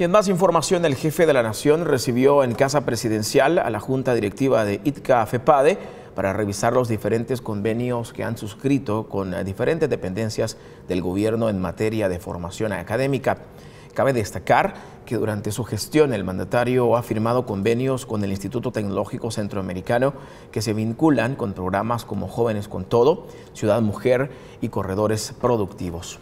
Y en más información, el jefe de la Nación recibió en Casa Presidencial a la Junta Directiva de ITCA-FEPADE para revisar los diferentes convenios que han suscrito con eh, diferentes dependencias del gobierno en materia de formación académica. Cabe destacar que durante su gestión el mandatario ha firmado convenios con el Instituto Tecnológico Centroamericano que se vinculan con programas como Jóvenes con Todo, Ciudad Mujer y Corredores Productivos.